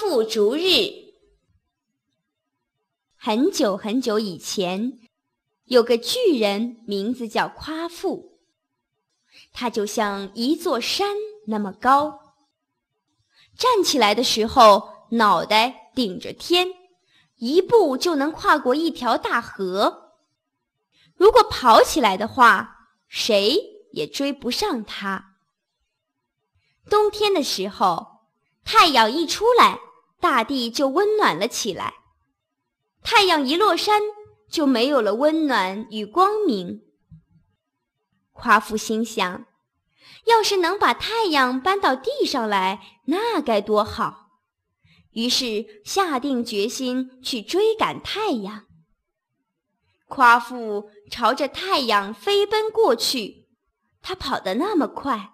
复逐日。很久很久以前，有个巨人，名字叫夸父。他就像一座山那么高。站起来的时候，脑袋顶着天，一步就能跨过一条大河。如果跑起来的话，谁也追不上他。冬天的时候，太阳一出来。大地就温暖了起来。太阳一落山，就没有了温暖与光明。夸父心想：“要是能把太阳搬到地上来，那该多好！”于是下定决心去追赶太阳。夸父朝着太阳飞奔过去，他跑得那么快，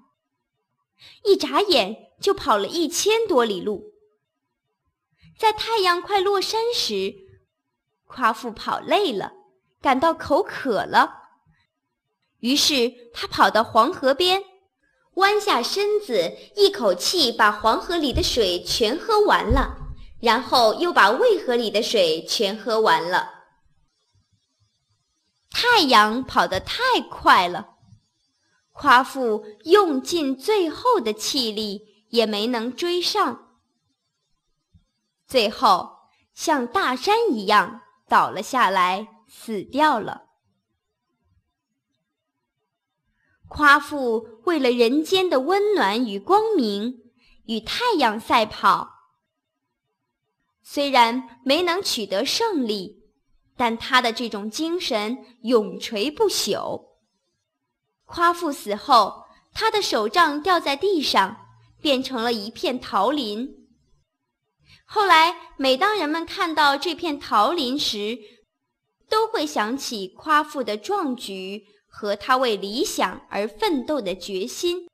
一眨眼就跑了一千多里路。在太阳快落山时，夸父跑累了，感到口渴了，于是他跑到黄河边，弯下身子，一口气把黄河里的水全喝完了，然后又把渭河里的水全喝完了。太阳跑得太快了，夸父用尽最后的气力也没能追上。最后，像大山一样倒了下来，死掉了。夸父为了人间的温暖与光明，与太阳赛跑。虽然没能取得胜利，但他的这种精神永垂不朽。夸父死后，他的手杖掉在地上，变成了一片桃林。后来，每当人们看到这片桃林时，都会想起夸父的壮举和他为理想而奋斗的决心。